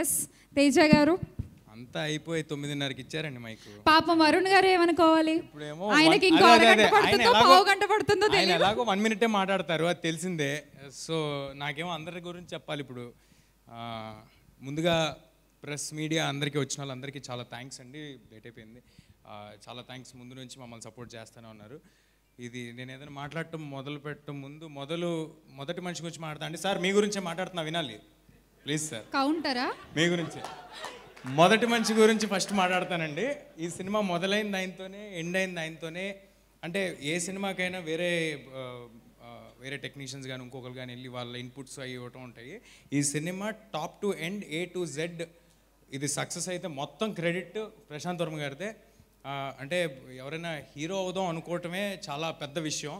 Yes Teja గారు అంతా అయిపోయి తొమ్మిదిన్నరకి ఇచ్చారండి మైక్ పాపం వరుణ్ గారు ఏమనుకోవాలి ఆయనకి ఇంకో అరగంట పడుతుందో పావు గంట పడుతుందో తెలియదు ఎలాగో వన్ మినిటే మాట్లాడతారు అది తెలిసిందే సో నాకేమో అందరి గురించి చెప్పాలి ఇప్పుడు ముందుగా ప్రెస్ మీడియా అందరికీ వచ్చిన వాళ్ళందరికీ చాలా థ్యాంక్స్ అండి లేట్ అయిపోయింది చాలా థ్యాంక్స్ ముందు నుంచి మమ్మల్ని సపోర్ట్ చేస్తూనే ఉన్నారు ఇది నేను ఏదైనా మాట్లాడటం మొదలు పెట్టడం ముందు మొదలు మొదటి మనిషి గురించి మాట్లాడతా అండి సార్ మీ గురించే మాట్లాడుతున్నా వినాలి ప్లీజ్ సార్ కౌంటరా మీ గురించి మొదటి మంచి గురించి ఫస్ట్ మాట్లాడతానండి ఈ సినిమా మొదలైన ఆయనతోనే ఎండ్ అయిన ఆయనతోనే అంటే ఏ సినిమాకైనా వేరే వేరే టెక్నీషియన్స్ కానీ ఇంకొకరు కానీ వెళ్ళి వాళ్ళ ఇన్పుట్స్ అవి ఇవ్వటం ఉంటాయి ఈ cinema top to end A to Z ఇది సక్సెస్ అయితే మొత్తం క్రెడిట్ ప్రశాంత్ వర్మ గారిదే అంటే ఎవరైనా హీరో అవుదాం అనుకోవటమే చాలా పెద్ద విషయం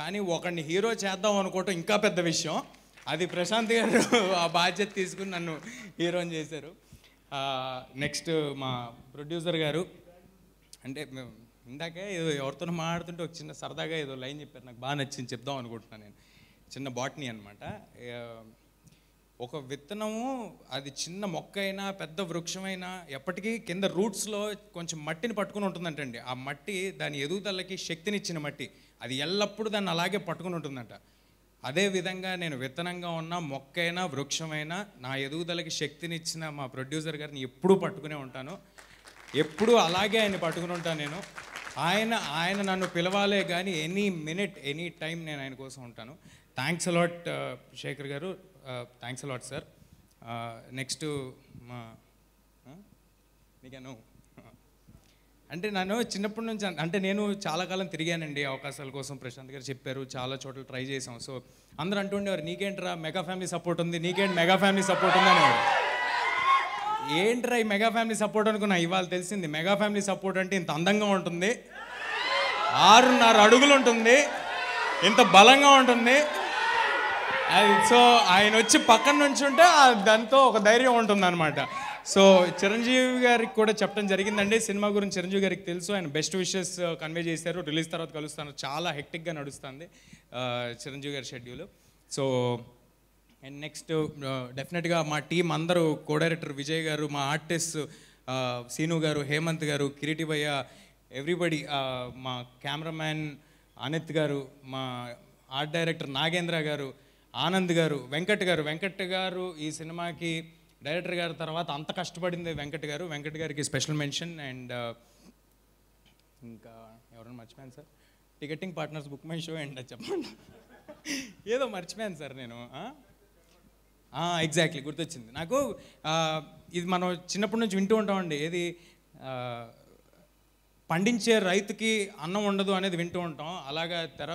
కానీ ఒకరిని హీరో చేద్దాం అనుకోవటం ఇంకా పెద్ద విషయం అది ప్రశాంత్ గారు ఆ బాధ్యత తీసుకుని నన్ను హీరోయిన్ చేశారు నెక్స్ట్ మా ప్రొడ్యూసర్ గారు అంటే మేము ఇందాక ఏదో ఎవరితోనో మాట్లాడుతుంటే ఒక చిన్న సరదాగా ఏదో లైన్ చెప్పారు నాకు బాగా నచ్చింది చెప్దాం అనుకుంటున్నాను నేను చిన్న బాటనీ అనమాట ఒక విత్తనము అది చిన్న మొక్క అయినా పెద్ద వృక్షమైనా ఎప్పటికీ కింద రూట్స్లో కొంచెం మట్టిని పట్టుకుని ఉంటుందంటండి ఆ మట్టి దాని ఎదుగుదలకి శక్తినిచ్చిన మట్టి అది ఎల్లప్పుడూ దాన్ని అలాగే పట్టుకుని ఉంటుందంట అదేవిధంగా నేను విత్తనంగా ఉన్న మొక్కైనా వృక్షమైనా నా ఎదుగుదలకి శక్తినిచ్చిన మా ప్రొడ్యూసర్ గారిని ఎప్పుడూ పట్టుకునే ఉంటాను ఎప్పుడూ అలాగే ఆయన పట్టుకుని ఉంటాను నేను ఆయన ఆయన నన్ను పిలవాలే కానీ ఎనీ మినిట్ ఎనీ టైం నేను ఆయన కోసం ఉంటాను థ్యాంక్స్ అలాట్ శేఖర్ గారు థ్యాంక్స్ అలాట్ సార్ నెక్స్ట్ మా మీకేను అంటే నన్ను చిన్నప్పటి నుంచి అంటే నేను చాలా కాలం తిరిగానండి అవకాశాల కోసం ప్రశాంత్ గారు చెప్పారు చాలా చోట్ల ట్రై చేసాం సో అందరూ అంటుండేవారు నీకేంట్రా మెగా ఫ్యామిలీ సపోర్ట్ ఉంది నీకేంటి మెగా ఫ్యామిలీ సపోర్ట్ ఉంది అనేవారు ఏంట్రా ఈ మెగా ఫ్యామిలీ సపోర్ట్ అనుకున్నా ఇవాళ తెలిసింది మెగా ఫ్యామిలీ సపోర్ట్ అంటే ఇంత అందంగా ఉంటుంది ఆరున్నర అడుగులు ఉంటుంది ఇంత బలంగా ఉంటుంది సో ఆయన వచ్చి పక్కన నుంచి ఉంటే దాంతో ఒక ధైర్యం ఉంటుంది అనమాట సో చిరంజీవి గారికి కూడా చెప్పడం జరిగిందండి సినిమా గురించి చిరంజీవి గారికి తెలుసు ఆయన బెస్ట్ విషెస్ కన్వే uh, చేశారు రిలీజ్ తర్వాత కలుస్తాను చాలా హెక్టిక్గా నడుస్తుంది uh, చిరంజీవి గారి షెడ్యూల్ సో అండ్ నెక్స్ట్ డెఫినెట్గా మా టీం అందరూ కో డైరెక్టర్ విజయ్ గారు మా ఆర్టిస్ట్ uh, సీను గారు హేమంత్ గారు కిరీటిభయ్య ఎవ్రీబడి మా కెమెరామ్యాన్ అనిత్ గారు మా ఆర్ట్ డైరెక్టర్ నాగేంద్ర గారు ఆనంద్ గారు వెంకట్ గారు వెంకట్ గారు ఈ సినిమాకి డైరెక్టర్ గారి తర్వాత అంత కష్టపడింది వెంకట్ గారు వెంకట్ గారికి స్పెషల్ మెన్షన్ అండ్ uh, ఇంకా ఎవరైనా మర్చిపోయాను sir ticketing partners book my show and చెప్పండి ఏదో మర్చిపోయాను సార్ నేను ఎగ్జాక్ట్లీ గుర్తొచ్చింది నాకు ఇది మనం చిన్నప్పటి నుంచి వింటూ ఉంటామండి ఏది పండించే రైతుకి అన్నం ఉండదు అనేది వింటూ ఉంటాం అలాగా తెర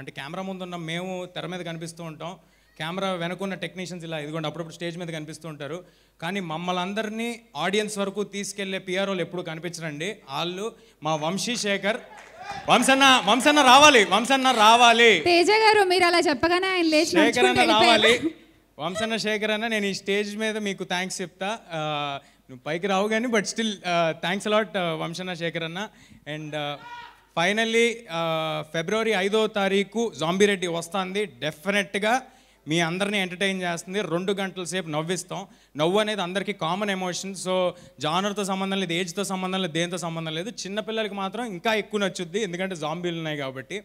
అంటే కెమెరా ముందున్న మేము తెర మీద కనిపిస్తూ ఉంటాం కెమెరా వెనుకున్న టెక్నీషియన్స్ ఇలా ఇదిగోండి అప్పుడప్పుడు స్టేజ్ మీద కనిపిస్తూ ఉంటారు కానీ మమ్మల్ని అందరినీ ఆడియన్స్ వరకు తీసుకెళ్లే పిఆర్ఓలు ఎప్పుడు కనిపించరండి వాళ్ళు మా వంశీ శేఖర్ వంశన్న వంశన్న రావాలి వంశన్న రావాలి తేజ గారు మీరు అలా చెప్పగానే ఆయన శేఖర్ అన్న రావాలి వంశన్న శేఖర్ అన్న నేను ఈ స్టేజ్ మీద మీకు థ్యాంక్స్ చెప్తా నువ్వు పైకి రావు కానీ బట్ స్టిల్ థ్యాంక్స్ అలాట్ వంశన్న శేఖర్ అన్న అండ్ ఫైనల్లీ ఫిబ్రవరి ఐదో తారీఖు జాంబీరెడ్డి వస్తుంది డెఫినెట్గా మీ అందరినీ ఎంటర్టైన్ చేస్తుంది రెండు గంటల సేపు నవ్విస్తాం నవ్వు అనేది అందరికీ కామన్ ఎమోషన్ సో జానర్తో సంబంధం లేదు ఏజ్తో సంబంధం లేదు దేంతో సంబంధం లేదు చిన్నపిల్లలకి మాత్రం ఇంకా ఎక్కువ నచ్చుద్ది ఎందుకంటే జాంబీలు ఉన్నాయి కాబట్టి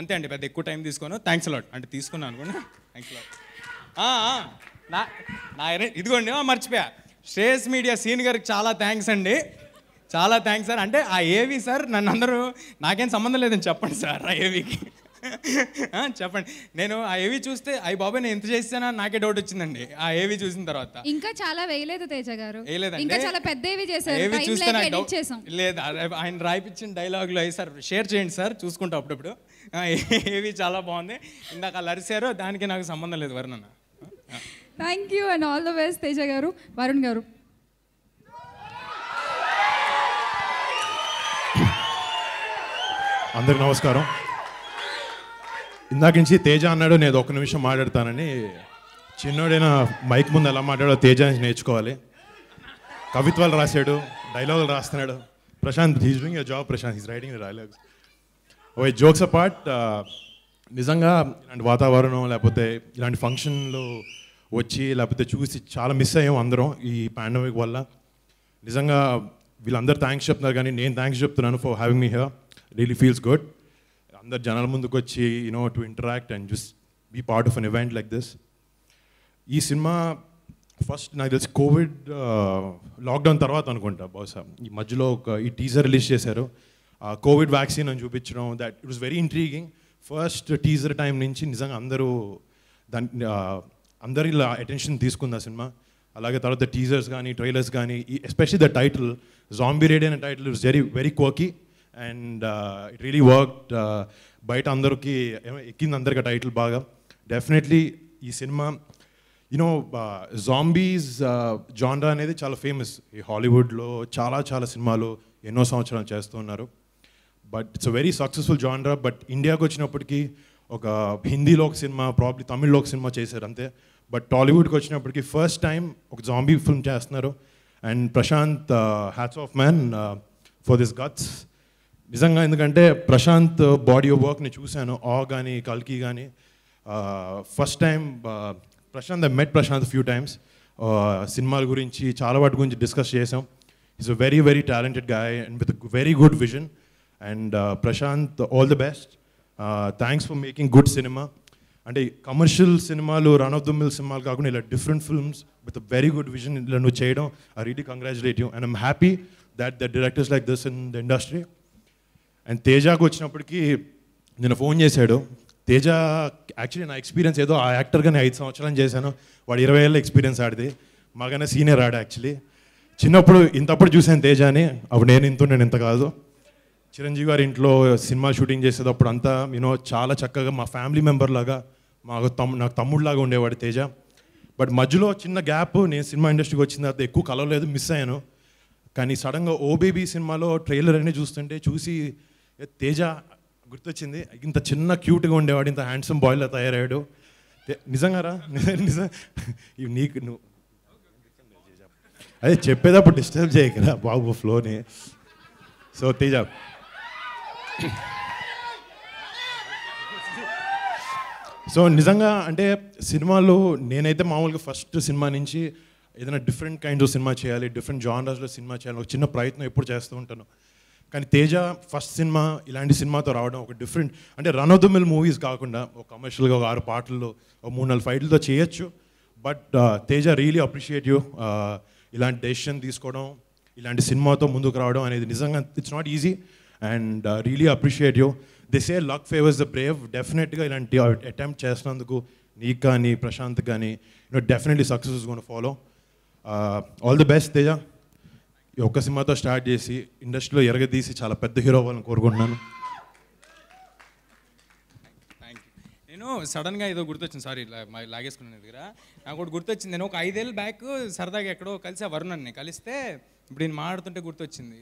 అంతే అండి పెద్ద ఎక్కువ టైం తీసుకోను థ్యాంక్స్ లాట్ అంటే తీసుకున్నాను అనుకోండి థ్యాంక్స్ లాట్ నా నా ఇదిగోండి మర్చిపోయా శ్రేయస్ మీడియా సీన్ గారికి చాలా థ్యాంక్స్ అండి చాలా థ్యాంక్స్ సార్ అంటే ఆ ఏవి సార్ నన్ను అందరూ నాకేం సంబంధం లేదని చెప్పండి సార్ ఆ ఏవికి చెప్పండి నేను ఆ ఏవి చూస్తే ఐ బాబాయ్ నేను ఎంత చేస్తానో నాకే డౌట్ వచ్చిందండి ఆ ఏవి చూసిన తర్వాత ఇంకా చాలా వేయలేదు తేజ గారు ఇంకా చాలా పెద్ద ఏవి చేశారు ఏవి చూస్తే లేదు ఆయన రాయిపించిన డైలాగ్ లో సార్ షేర్ చేయండి సార్ చూసుకుంటా అప్పుడప్పుడు ఏవి చాలా బాగుంది ఇందాక అలా అరిశారు దానికి నాకు సంబంధం లేదు వర్ణన thank you and all the best Teja garu Varun గారు అందరికి నమస్కారం ఇందాక నుంచి తేజ అన్నాడు నేను ఒక నిమిషం మాట్లాడతానని చిన్నోడైనా మైక్ ముందు ఎలా మాట్లాడో తేజ నుంచి నేర్చుకోవాలి కవిత్వాలు రాశాడు డైలాగులు రాస్తున్నాడు Prashanth he's doing your job Prashanth he's writing dialogues oh jokes apart నిజంగా ఇలాంటి వాతావరణం లేకపోతే ఇలాంటి ఫంక్షన్లు వచ్చి లేకపోతే చూసి చాలా మిస్ అయ్యాం అందరం ఈ పాండమిక్ వల్ల నిజంగా వీళ్ళందరూ థ్యాంక్స్ చెప్తున్నారు కానీ నేను థ్యాంక్స్ చెప్తున్నాను for having me here really feels good అందరు జనాల ముందుకు వచ్చి you know to interact and just be part of an event like this ఈ సినిమా ఫస్ట్ నాకు తెలిసి కోవిడ్ లాక్డౌన్ uh, తర్వాత అనుకుంటా బహుశా ఈ మధ్యలో ఒక ఈ టీజర్ రిలీజ్ చేశారు కోవిడ్ వ్యాక్సిన్ అని చూపించడం that it was very intriguing first teaser time నుంచి నిజంగా అందరూ దాని అందరి ఇలా అటెన్షన్ తీసుకుంది ఆ సినిమా అలాగే తర్వాత టీజర్స్ కానీ ట్రైలర్స్ కానీ especially the title zombie Reddy అనే title is very very cocky and it really worked బయట అందరికీ ఎక్కింది అందరికి ఆ టైటిల్ బాగా డెఫినెట్లీ ఈ సినిమా యూనో జాంబీస్ జాన్రా అనేది చాలా ఫేమస్ ఈ హాలీవుడ్లో చాలా చాలా సినిమాలు ఎన్నో సంవత్సరాలు చేస్తూ ఉన్నారు but it's a very successful genre but ఇండియాకి వచ్చినప్పటికీ ఒక హిందీలో ఒక సినిమా ప్రాబ్లీ తమిళ్లో ఒక సినిమా చేశారు అంతే బట్ టాలీవుడ్కి వచ్చినప్పటికీ ఫస్ట్ టైం ఒక జాంబీ ఫిల్మ్ చేస్తున్నారు and Prashanth hats off man for this guts నిజంగా ఎందుకంటే ప్రశాంత్ బాడీ వర్క్ని చూశాను ఆ కానీ కల్కి కానీ first time Prashanth I met Prashanth few times సినిమాల గురించి చాలా వాటి గురించి డిస్కస్ చేసాం is a very very talented guy and with very good vision and Prashanth all the best thanks for making good cinema అంటే కమర్షియల్ సినిమాలు రన్ ఆఫ్ ద మిల్ సినిమాలు కాకుండా ఇలా different films with very good vision ఇలా నువ్వు చేయడం I really congratulate you and I'm happy that the directors like this in the industry and తేజాకు వచ్చినప్పటికీ నేను ఫోన్ చేశాడు తేజ యాక్చువల్లీ నా ఎక్స్పీరియన్స్ ఏదో ఆ యాక్టర్గా నేను ఐదు సంవత్సరాలు చేశాను వాడు ఇరవై ఏళ్ళ ఎక్స్పీరియన్స్ ఆడిది మాగానే సీనియర్ ఆడ యాక్చువల్లీ చిన్నప్పుడు ఇంతప్పుడు చూశాను తేజాని అప్పుడు నేను ఇంత నేను ఇంత కాదు చిరంజీవి గారి ఇంట్లో సినిమా షూటింగ్ చేసేటప్పుడు అంతా యూనో చాలా చక్కగా మా ఫ్యామిలీ మెంబర్ లాగా మాకు తమ్ నాకు తమ్ముడులాగా ఉండేవాడు తేజ బట్ మధ్యలో చిన్న గ్యాప్ నేను సినిమా ఇండస్ట్రీకి వచ్చిన తర్వాత ఎక్కువ కలవలేదు మిస్ అయ్యాను కానీ సడన్గా ఓబేబీ సినిమాలో ట్రైలర్ అన్నీ చూస్తుంటే చూసి తేజ గుర్తొచ్చింది ఇంత చిన్న క్యూట్గా ఉండేవాడు ఇంత హ్యాండ్సమ్ బాయ్లా తయారయ్యాడు నిజంగా రా నిజం నీకు నువ్వు అదే చెప్పేటప్పుడు డిస్టర్బ్ చేయకరా బాబు ఫ్లోని సో తేజ సో నిజంగా అంటే సినిమాలో నేనైతే మామూలుగా ఫస్ట్ సినిమా నుంచి ఏదైనా డిఫరెంట్ కైండ్స్ ఆఫ్ సినిమా చేయాలి డిఫరెంట్ జానర్స్లో సినిమా చేయాలి ఒక చిన్న ప్రయత్నం ఎప్పుడు చేస్తూ ఉంటాను కానీ తేజ ఫస్ట్ సినిమా ఇలాంటి సినిమాతో రావడం ఒక డిఫరెంట్ అంటే run of the mill movies కాకుండా ఒక కమర్షియల్గా ఒక ఆరు పాటల్లో ఒక మూడు నాలుగు ఫైట్లతో చేయొచ్చు but uh, Teja really appreciate you ఇలాంటి డెసిషన్ తీసుకోవడం ఇలాంటి సినిమాతో ముందుకు రావడం అనేది నిజంగా it's not easy and really appreciate you a luck favours the brave డెఫినెట్గా ఇలాంటి అటెంప్ట్ చేసినందుకు నీకు కానీ ప్రశాంత్ కానీ you know definitely success gonna follow all the best Teja ఈ ఒక్క సినిమాతో స్టార్ట్ చేసి ఇండస్ట్రీలో ఎరగదీసి చాలా పెద్ద హీరో అవ్వాలని కోరుకుంటున్నాను నేను సడన్గా ఏదో గుర్తొచ్చింది సారీ లాగేసుకున్నాను లాగేసుకున్న దగ్గర నాకు ఒకటి గుర్తొచ్చింది నేను ఒక ఐదేళ్ళు బ్యాక్ సరదాగా ఎక్కడో కలిసి వరుణాన్ని కలిస్తే ఇప్పుడు నేను మాట్లాడుతుంటే గుర్తొచ్చింది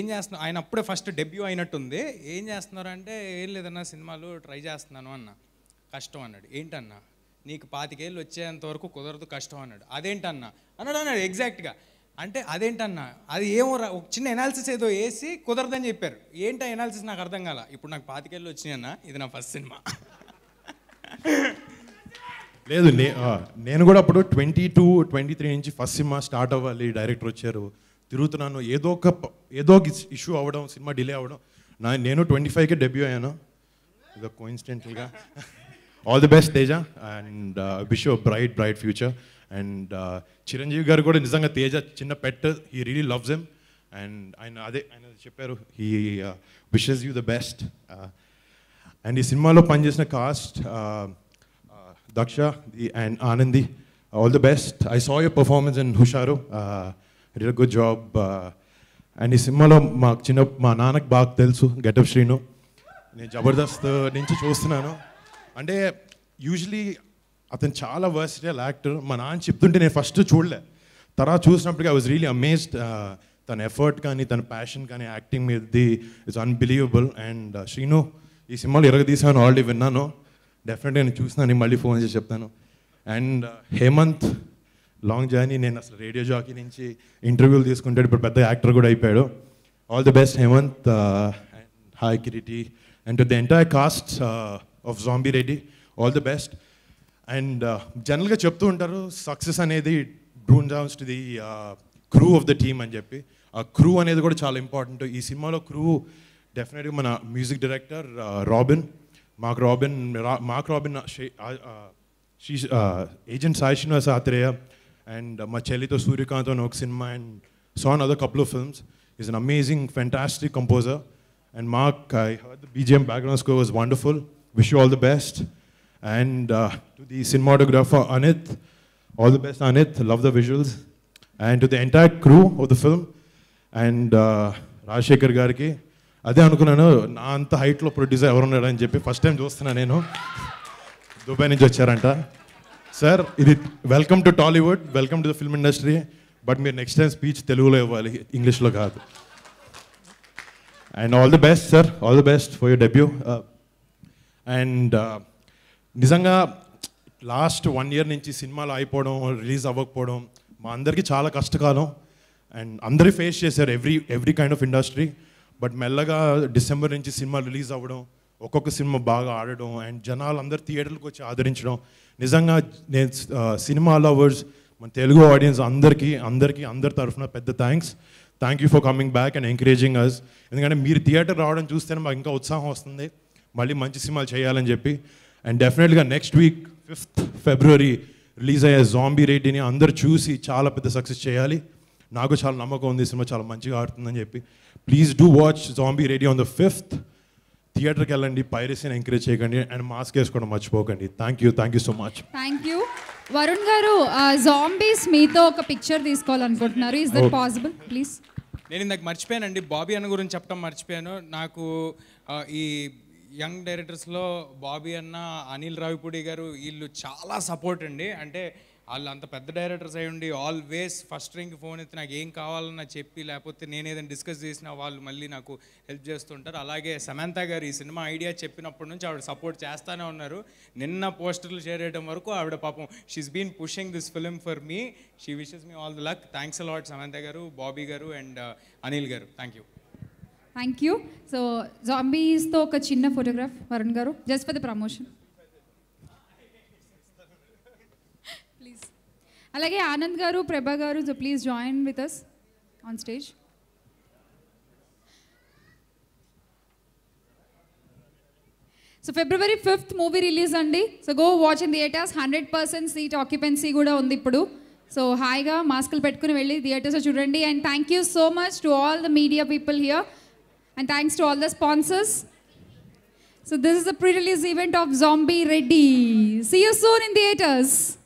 ఏం చేస్తున్నా ఆయన అప్పుడే ఫస్ట్ డెబ్యూ అయినట్టుంది ఏం చేస్తున్నారు అంటే ఏం లేదన్నా సినిమాలు ట్రై చేస్తున్నాను అన్న కష్టం అన్నాడు ఏంటన్నా నీకు పాతికేళ్ళు వచ్చేంత వరకు కుదరదు కష్టం అన్నాడు అదేంటన్నా అన్నాడు అన్నాడు ఎగ్జాక్ట్గా అంటే అదేంటన్నా అది ఏమో ఒక చిన్న ఎనాలిసిస్ ఏదో వేసి కుదరదని చెప్పారు ఏంటి ఎనాలిసిస్ నాకు అర్థం కాల ఇప్పుడు నాకు పాతికేళ్ళు వచ్చినాయన్న ఇది నా ఫస్ట్ సినిమా లేదు నేను కూడా అప్పుడు ట్వంటీ టూ ట్వంటీ త్రీ నుంచి ఫస్ట్ సినిమా స్టార్ట్ అవ్వాలి డైరెక్టర్ వచ్చారు తిరుగుతున్నాను ఏదో ఒక ఏదో ఒక ఇష్యూ అవ్వడం సినిమా డిలే అవ్వడం నా నేను ట్వంటీ ఫైవ్కే డెబ్యూ అయ్యాను ఇదో కోఇన్సిడెంటల్గా all the best Teja and wish bright bright future and Chiranjeevi uh, garu కూడా నిజంగా తేజ చిన్న pet he really loves him and ఆయన అదే ఆయన చెప్పారు హీ విషెస్ యూ ద బెస్ట్ అండ్ ఈ సినిమాలో పనిచేసిన cast Daksha and Anandi all the best I saw your performance and Hushaaru real good job and ఈ సినిమాలో మాకు చిన్న మా నాన్నకు బాగా తెలుసు గెటప్ శ్రీను నేను జబర్దస్త్ నుంచి చూస్తున్నాను అంటే యూజువలీ అతను చాలా వర్సిటల్ యాక్టర్ మా నాన్న చెప్తుంటే నేను ఫస్ట్ చూడలే తర్వాత చూసినప్పటికీ ఐ వాజ్ రియలీ అమేజ్డ్ తన ఎఫర్ట్ కానీ తన ప్యాషన్ కానీ యాక్టింగ్ మీద the it's unbelievable and Srinu ఈ సినిమాలు ఎరగదీసాను ఆల్రెడీ విన్నాను డెఫినెట్గా నేను చూసినాను మళ్ళీ ఫోన్ చేసి చెప్తాను and uh, Hemanth long journey నేను అసలు రేడియో జాకీ నుంచి ఇంటర్వ్యూలు తీసుకుంటాడు ఇప్పుడు పెద్ద యాక్టర్ కూడా అయిపోయాడు all the best Hemanth hi Kiriti and the entire cast of zombie Reddy all the best and జనరల్గా చెప్తూ ఉంటారు సక్సెస్ అనేది డ్రూన్ downs to the crew of the team అని చెప్పి ఆ క్రూ అనేది కూడా చాలా ఇంపార్టెంట్ ఈ సినిమాలో క్రూ డెఫినెట్గా మన music director Robin Mark Robin Mark Robin agent Sai Srinivas Athreya and మా చెల్లితో సూర్యకాంత్ అని ఒక సినిమా and some other couple of films is an amazing fantastic composer and Mark I heard the BGM background score was wonderful wish you all the best and to the cinematographer Anith all the best Anith love the visuals and to the entire crew of the film and uh, Rajasekhar గారికి అదే అనుకున్నాను నా అంత హైట్లో producer ఎవరున్నాడు ఉన్నాడని చెప్పి first time చూస్తున్నా నేను దుబాయ్ నుంచి వచ్చారంట సార్ ఇది welcome to Tollywood welcome to the film industry but మీరు నెక్స్ట్ టైం స్పీచ్ తెలుగులో ఇవ్వాలి ఇంగ్లీష్లో కాదు and all the best sir all the best for your debut and నిజంగా లాస్ట్ వన్ ఇయర్ నుంచి సినిమాలు అయిపోవడం రిలీజ్ అవ్వకపోవడం మా అందరికీ చాలా కష్టకాలం అండ్ అందరూ ఫేస్ చేశారు every every kind of industry but మెల్లగా డిసెంబర్ నుంచి సినిమా రిలీజ్ అవ్వడం ఒక్కొక్క సినిమా బాగా ఆడడం అండ్ జనాలు అందరు థియేటర్లకు వచ్చి ఆదరించడం నిజంగా నేను సినిమా లవర్స్ మన తెలుగు ఆడియన్స్ అందరికీ అందరికీ అందరి తరఫున పెద్ద thanks thank you for coming back and encouraging us ఎందుకంటే మీరు థియేటర్ రావడం చూస్తేనే మాకు ఇంకా ఉత్సాహం వస్తుంది మళ్ళీ మంచి సినిమాలు చేయాలని చెప్పి అండ్ డెఫినెట్గా next week fifth February release అయ్యే జాంబీ రెడ్డిని అందరు చూసి చాలా పెద్ద సక్సెస్ చేయాలి నాకు చాలా నమ్మకం ఉంది సినిమా చాలా మంచిగా ఆడుతుందని చెప్పి please do watch zombie Reddy on the fifth థియేటర్కి వెళ్ళండి పైరసీని ఎంకరేజ్ చేయకండి అండ్ మాస్క్ వేసుకోవడం మర్చిపోకండి thank you thank you so much thank you Varun garu zombies మీతో ఒక పిక్చర్ తీసుకోవాలనుకుంటున్నారు ఇస్ దట్ పాసిబుల్ ప్లీజ్ నేను ఇందాక మర్చిపోయానండి బాబీ అన్న గురించి చెప్పడం మర్చిపోయాను నాకు ఈ యంగ్ డైరెక్టర్స్లో బాబీ అన్న అనిల్ రావిపూడి గారు వీళ్ళు చాలా సపోర్ట్ అండి అంటే వాళ్ళు అంత పెద్ద డైరెక్టర్స్ అయి ఉండి ఆల్వేస్ ఫస్ట్ రింగ్ ఫోన్ అయితే నాకు ఏం కావాలన్నా చెప్పి లేకపోతే నేను ఏదైనా డిస్కస్ చేసినా వాళ్ళు మళ్ళీ నాకు హెల్ప్ చేస్తుంటారు అలాగే సమంత గారు ఈ సినిమా ఐడియా చెప్పినప్పటి నుంచి ఆవిడ సపోర్ట్ చేస్తూనే ఉన్నారు నిన్న పోస్టర్లు షేర్ చేయడం వరకు ఆవిడ పాపం she's been pushing this film for me she wishes me all the luck thanks a lot Samantha garu Bobby garu and Anil garu thank you thank you so జాంబీస్తో ఒక చిన్న photograph Varun garu just for the promotion please అలాగే Anand garu Prabha garu so please join with us on stage so February fifth movie release అండి so go watch in theatres hundred percent seat occupancy కూడా ఉంది ఇప్పుడు so హాయిగా మాస్కులు పెట్టుకుని వెళ్ళి థియేటర్స్ చూడండి and thank you so much to all the media people here And thanks to all the sponsors. So this is a pre-release event of Zombie Ready. See you soon in theaters.